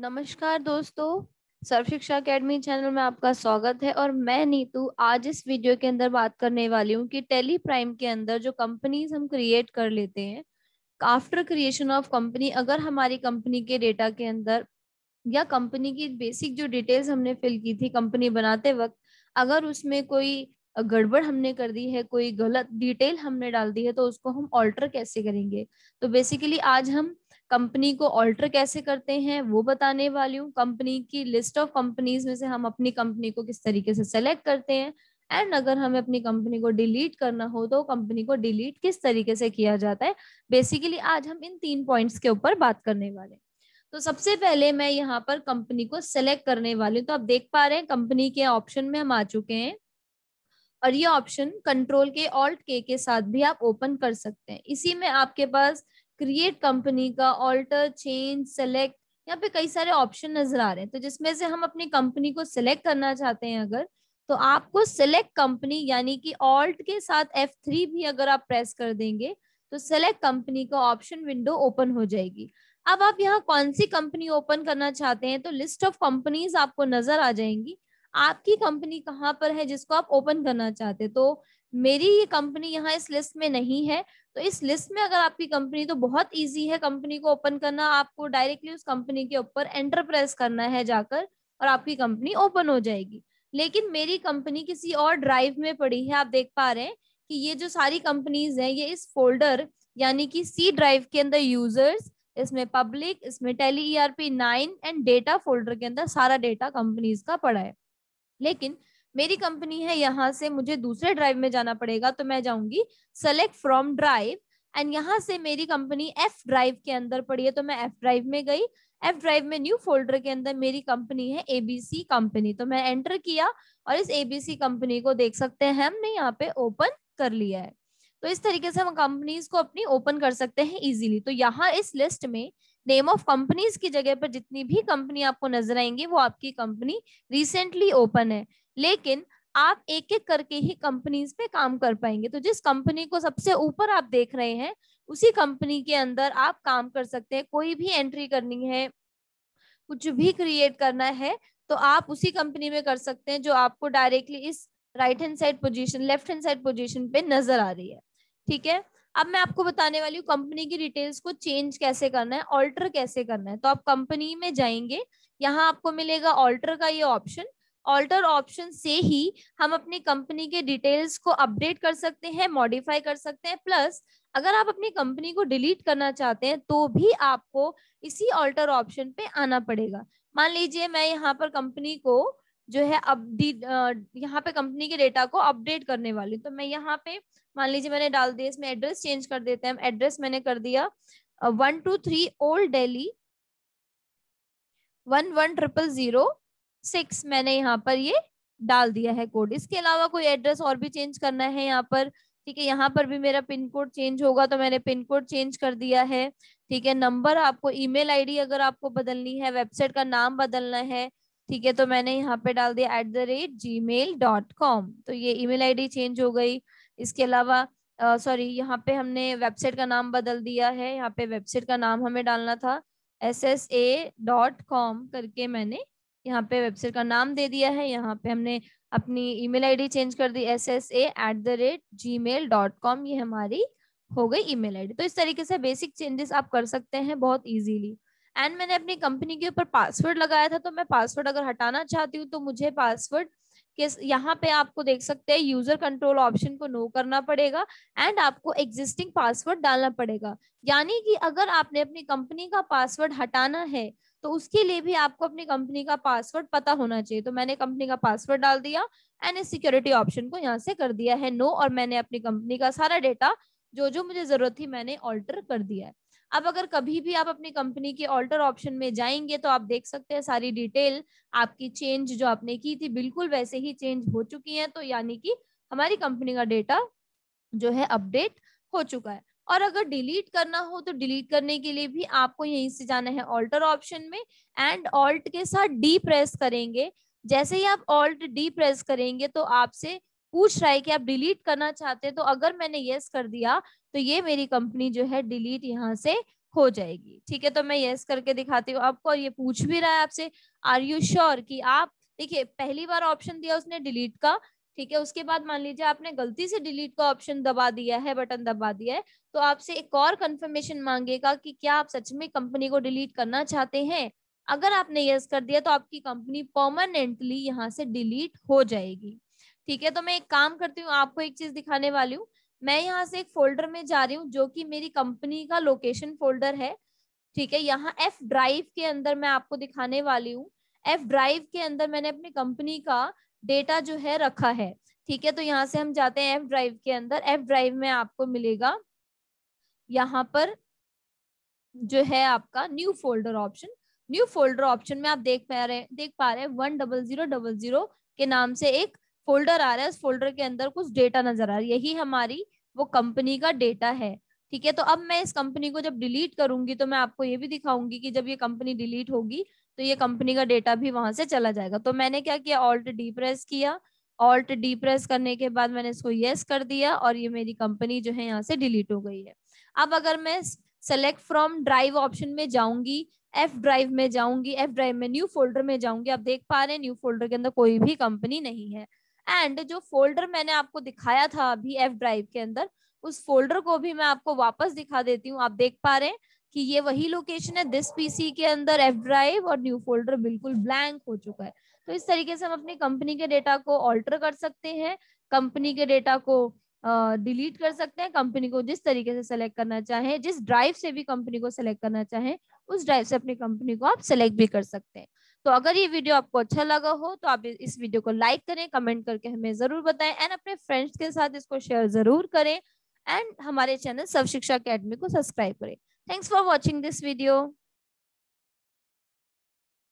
नमस्कार दोस्तों सर्व शिक्षा अकेडमी चैनल में आपका स्वागत है और मैं नीतू आज इस वीडियो के अंदर बात करने वाली हूँ कि टेली प्राइम के अंदर जो कंपनीज हम क्रिएट कर लेते हैं आफ्टर क्रिएशन ऑफ कंपनी अगर हमारी कंपनी के डेटा के अंदर या कंपनी की बेसिक जो डिटेल्स हमने फिल की थी कंपनी बनाते वक्त अगर उसमें कोई गड़बड़ हमने कर दी है कोई गलत डिटेल हमने डाल दी है तो उसको हम ऑल्टर कैसे करेंगे तो बेसिकली आज हम कंपनी को ऑल्टर कैसे करते हैं वो बताने वाली हूँ कंपनी की लिस्ट ऑफ कंपनीज में से हम अपनी कंपनी को किस तरीके से सेलेक्ट करते हैं एंड अगर हमें अपनी कंपनी को डिलीट करना हो तो कंपनी को डिलीट किस तरीके से किया जाता है बेसिकली आज हम इन तीन पॉइंट्स के ऊपर बात करने वाले हैं तो सबसे पहले मैं यहाँ पर कंपनी को सेलेक्ट करने वाली हूँ तो आप देख पा रहे हैं कंपनी के ऑप्शन में हम आ चुके हैं और ये ऑप्शन कंट्रोल के ऑल्ट के के साथ भी आप ओपन कर सकते हैं इसी में आपके पास क्रिएट कंपनी का ऑल्टर चेंज सेलेक्ट यहाँ पे कई सारे ऑप्शन नजर आ रहे हैं तो जिसमें से हम अपनी कंपनी को सिलेक्ट करना चाहते हैं अगर तो आपको सिलेक्ट कंपनी यानी कि ऑल्ट के साथ एफ थ्री भी अगर आप प्रेस कर देंगे तो सेलेक्ट कंपनी का ऑप्शन विंडो ओपन हो जाएगी अब आप यहाँ कौन सी कंपनी ओपन करना चाहते हैं तो लिस्ट ऑफ कंपनीज आपको नजर आ जाएंगी आपकी कंपनी कहाँ पर है जिसको आप ओपन करना चाहते हैं तो मेरी ये कंपनी यहाँ इस लिस्ट में नहीं है तो इस लिस्ट में अगर आपकी कंपनी तो बहुत इजी है कंपनी को ओपन करना आपको डायरेक्टली उस कंपनी के ऊपर एंटर प्रेस करना है जाकर और आपकी कंपनी ओपन हो जाएगी लेकिन मेरी कंपनी किसी और ड्राइव में पड़ी है आप देख पा रहे हैं कि ये जो सारी कंपनीज हैं ये इस फोल्डर यानी कि सी ड्राइव के अंदर यूजर्स इसमें पब्लिक इसमें Tally ERP nine and data folder के अंदर सारा डेटा कंपनीज का पड़ा है लेकिन मेरी कंपनी है यहाँ से मुझे दूसरे ड्राइव में जाना पड़ेगा तो मैं जाऊंगी सेलेक्ट फ्रॉम ड्राइव एंड यहाँ से मेरी कंपनी एफ ड्राइव के अंदर पड़ी है तो मैं एफ ड्राइव में गई एफ ड्राइव में न्यू फोल्डर के अंदर मेरी कंपनी है एबीसी कंपनी तो मैं एंटर किया और इस एबीसी कंपनी को देख सकते हैं हमने यहाँ पे ओपन कर लिया है तो इस तरीके से हम कंपनीज को अपनी ओपन कर सकते हैं इजीली तो यहाँ इस लिस्ट में नेम ऑफ कंपनीज की जगह पर जितनी भी कंपनी आपको नजर आएंगी वो आपकी कंपनी रिसेंटली ओपन है लेकिन आप एक एक करके ही कंपनीज पे काम कर पाएंगे तो जिस कंपनी को सबसे ऊपर आप देख रहे हैं उसी कंपनी के अंदर आप काम कर सकते हैं कोई भी एंट्री करनी है कुछ भी क्रिएट करना है तो आप उसी कंपनी में कर सकते हैं जो आपको डायरेक्टली इस right hand side position left hand side position पे नजर आ रही है ठीक है अब मैं आपको बताने वाली हूँ कंपनी की डिटेल्स को चेंज कैसे करना है ऑल्टर कैसे करना है तो आप कंपनी में जाएंगे यहाँ आपको मिलेगा ऑल्टर का ये ऑप्शन ऑल्टर ऑप्शन से ही हम अपनी कंपनी के डिटेल्स को अपडेट कर सकते हैं मॉडिफाई कर सकते हैं प्लस अगर आप अपनी कंपनी को डिलीट करना चाहते हैं तो भी आपको इसी ऑल्टर ऑप्शन पे आना पड़ेगा मान लीजिए मैं यहाँ पर कंपनी को जो है अपडेट यहाँ पे कंपनी के डेटा को अपडेट करने वाली तो मैं यहाँ पे मान लीजिए मैंने डाल दिया इसमें एड्रेस चेंज कर देते हैं एड्रेस मैंने कर दिया one two three old Delhi one one triple zero six मैंने यहाँ पर ये डाल दिया है कोड इसके अलावा कोई एड्रेस और भी चेंज करना है यहाँ पर ठीक है यहाँ पर भी मेरा पिन कोड चेंज होगा तो मैंने पिन कोड चेंज कर दिया है ठीक है नंबर आपको ईमेल आईडी अगर आपको बदलनी है वेबसाइट का नाम बदलना है ठीक है तो मैंने यहाँ पे डाल दिया at the rate Gmail dot com तो ये ईमेल आईडी चेंज हो गई इसके अलावा सॉरी यहाँ पे हमने वेबसाइट का नाम बदल दिया है यहाँ पे वेबसाइट का नाम हमें डालना था S S A dot com करके मैंने यहाँ पे वेबसाइट का नाम दे दिया है यहाँ पे हमने अपनी ईमेल आईडी चेंज कर दी S S A at the rate Gmail dot com ये हमारी हो गई ईमेल आईडी तो इस तरीके से बेसिक चेंजेस आप कर सकते हैं बहुत इजीली एंड मैंने अपनी कंपनी के ऊपर पासवर्ड लगाया था तो मैं पासवर्ड अगर हटाना चाहती हूँ तो मुझे पासवर्ड किस यहाँ पे आपको देख सकते हैं यूजर कंट्रोल ऑप्शन को नो करना पड़ेगा एंड आपको एग्जिस्टिंग पासवर्ड डालना पड़ेगा यानी कि अगर आपने अपनी कंपनी का पासवर्ड हटाना है तो उसके लिए भी आपको अपनी कंपनी का पासवर्ड पता होना चाहिए तो मैंने कंपनी का पासवर्ड डाल दिया एंड सिक्योरिटी ऑप्शन को यहाँ से कर दिया है नो और मैंने अपनी कंपनी का सारा डेटा जो जो मुझे जरूरत थी मैंने ऑल्टर कर दिया है अब अगर कभी भी आप अपनी कंपनी के ऑल्टर ऑप्शन में जाएंगे तो आप देख सकते हैं सारी डिटेल आपकी चेंज जो आपने की थी बिल्कुल वैसे ही चेंज हो चुकी है तो यानी कि हमारी कंपनी का डेटा जो है अपडेट हो चुका है और अगर डिलीट करना हो तो डिलीट करने के लिए भी आपको यहीं से जाना है ऑल्टर ऑप्शन में एंड ऑल्ट के साथ डी प्रेस करेंगे जैसे ही आप ऑल्ट डी प्रेस करेंगे तो आपसे पूछ रहा है कि आप डिलीट करना चाहते हैं तो अगर मैंने यस कर दिया तो ये मेरी कंपनी जो है डिलीट यहाँ से हो जाएगी ठीक है तो मैं यस करके दिखाती हूँ आपको और ये पूछ भी रहा है आपसे आर यू श्योर कि आप देखिए पहली बार ऑप्शन दिया उसने डिलीट का ठीक है उसके बाद मान लीजिए आपने गलती से डिलीट का ऑप्शन दबा दिया है बटन दबा दिया है तो आपसे एक और कंफर्मेशन मांगेगा कि क्या आप सच में कंपनी को डिलीट करना चाहते हैं अगर आपने यस कर दिया तो आपकी कंपनी परमानेंटली यहाँ से डिलीट हो जाएगी ठीक है तो मैं एक काम करती हूँ आपको एक चीज दिखाने वाली हूँ मैं यहाँ से एक फोल्डर में जा रही हूँ जो कि मेरी कंपनी का लोकेशन फोल्डर है ठीक है यहाँ एफ ड्राइव के अंदर मैं आपको दिखाने वाली हूँ एफ ड्राइव के अंदर मैंने अपनी कंपनी का डेटा जो है रखा है ठीक है तो यहाँ से हम जाते हैं एफ ड्राइव के अंदर एफ ड्राइव में आपको मिलेगा यहाँ पर जो है आपका new folder option new folder option में आप देख पा रहे देख पा रहे हैं one double zero double zero के नाम से एक फोल्डर आ रहा है उस फोल्डर के अंदर कुछ डेटा नजर आ रहा है यही हमारी वो कंपनी का डेटा है ठीक है तो अब मैं इस कंपनी को जब डिलीट करूंगी तो मैं आपको ये भी दिखाऊंगी कि जब ये कंपनी डिलीट होगी तो ये कंपनी का डेटा भी वहां से चला जाएगा तो मैंने क्या किया ऑल्ट डी प्रेस किया ऑल्ट डी प्रेस करने के बाद मैंने इसको येस कर दिया और ये मेरी कंपनी जो है यहाँ से डिलीट हो गई है अब अगर मैं सेलेक्ट फ्रॉम ड्राइव ऑप्शन में जाऊंगी एफ ड्राइव में जाऊंगी एफ ड्राइव में न्यू फोल्डर में जाऊंगी आप देख पा रहे हैं न्यू फोल्डर के अंदर कोई भी कंपनी नहीं है एंड जो फोल्डर मैंने आपको दिखाया था अभी एफ ड्राइव के अंदर उस फोल्डर को भी मैं आपको वापस दिखा देती हूँ आप देख पा रहे हैं कि ये वही लोकेशन है दिस पीसी के अंदर एफ ड्राइव और न्यू फोल्डर बिल्कुल ब्लैंक हो चुका है तो इस तरीके से हम अपनी कंपनी के डेटा को ऑल्टर कर सकते हैं कंपनी के डेटा को डिलीट uh, कर सकते हैं कंपनी को जिस तरीके से सेलेक्ट करना चाहें जिस ड्राइव से भी कंपनी को सेलेक्ट करना चाहें उस ड्राइव से अपनी कंपनी को आप सेलेक्ट भी कर सकते हैं तो अगर ये वीडियो आपको अच्छा लगा हो तो आप इस वीडियो को लाइक करें कमेंट करके हमें जरूर बताएं एंड अपने फ्रेंड्स के साथ इसको शेयर जरूर करें एंड हमारे चैनल सर्व शिक्षा अकेडमी को सब्सक्राइब करें thanks for watching this video